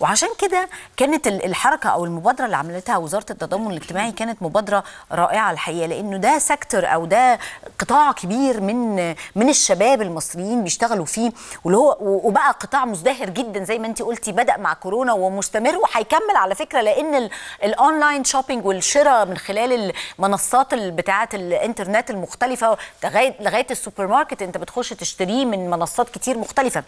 وعشان كده كانت الحركه او المبادره اللي عملتها وزاره التضامن الاجتماعي كانت مبادره رائعه الحقيقه لانه ده سيكتور او ده قطاع كبير من من الشباب المصريين بيشتغلوا فيه واللي هو وبقى قطاع مزدهر جدا زي ما انت قلتي بدا مع كورونا ومستمر وهيكمل على فكره لان الاونلاين شوبينج والشراء من خلال المنصات بتاعه الانترنت المختلفه لغايه لغايه السوبر ماركت انت بتخش تشتريه من منصات كتير مختلفه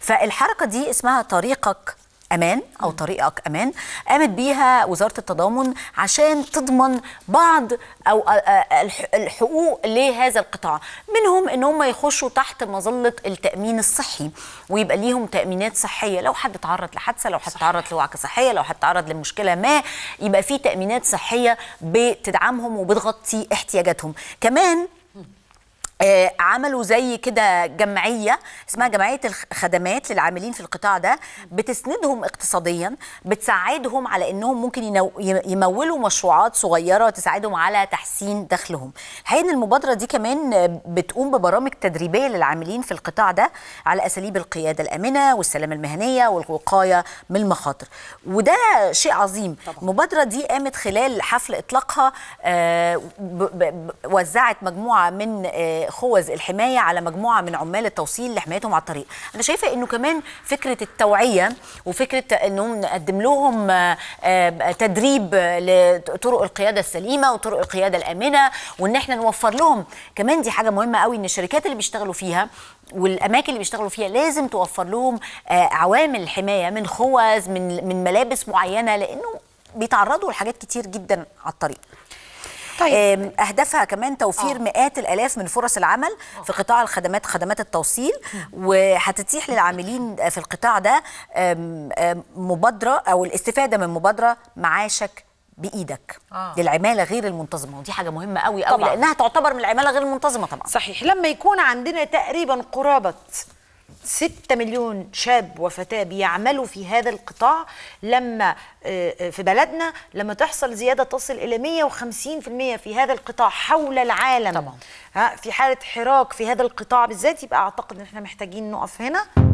فالحركه دي اسمها طريقك امان او طريقك امان قامت بيها وزاره التضامن عشان تضمن بعض او الحقوق لهذا القطاع منهم ان هم يخشوا تحت مظله التامين الصحي ويبقى ليهم تامينات صحيه لو حد تعرض لحادثه لو حد تعرض لوعكه صحيه لو حد تعرض لمشكله ما يبقى في تامينات صحيه بتدعمهم وبتغطي احتياجاتهم كمان آه، عملوا زي كده جمعيه اسمها جمعيه الخدمات للعاملين في القطاع ده بتسندهم اقتصاديا بتساعدهم على انهم ممكن يمولوا مشروعات صغيره تساعدهم على تحسين دخلهم الحقيقه ان المبادره دي كمان بتقوم ببرامج تدريبيه للعاملين في القطاع ده على اساليب القياده الامنه والسلامه المهنيه والوقايه من المخاطر وده شيء عظيم طبعا. المبادره دي قامت خلال حفل اطلاقها آه، وزعت مجموعه من آه، خوذ الحمايه على مجموعه من عمال التوصيل لحمايتهم على الطريق انا شايفه انه كمان فكره التوعيه وفكره انهم نقدم لهم آه، آه، تدريب لطرق القياده السليمه وطرق القياده الامنه وان احنا نوفر لهم كمان دي حاجه مهمه قوي ان الشركات اللي بيشتغلوا فيها والاماكن اللي بيشتغلوا فيها لازم توفر لهم آه، عوامل الحمايه من خوذ من من ملابس معينه لانه بيتعرضوا لحاجات كتير جدا على الطريق طيب. اهدافها كمان توفير آه. مئات الالاف من فرص العمل آه. في قطاع الخدمات خدمات التوصيل وهتتيح للعاملين في القطاع ده مبادره او الاستفاده من مبادره معاشك بايدك آه. للعماله غير المنتظمه ودي حاجه مهمه قوي قوي طبعًا. لانها تعتبر من العماله غير المنتظمه طبعا صحيح لما يكون عندنا تقريبا قرابه 6 مليون شاب وفتاة بيعملوا في هذا القطاع لما آه، آه، في بلدنا لما تحصل زيادة تصل إلى 150% في هذا القطاع حول العالم طبعا. في حالة حراك في هذا القطاع بالذات يبقى أعتقد أن احنا محتاجين نقف هنا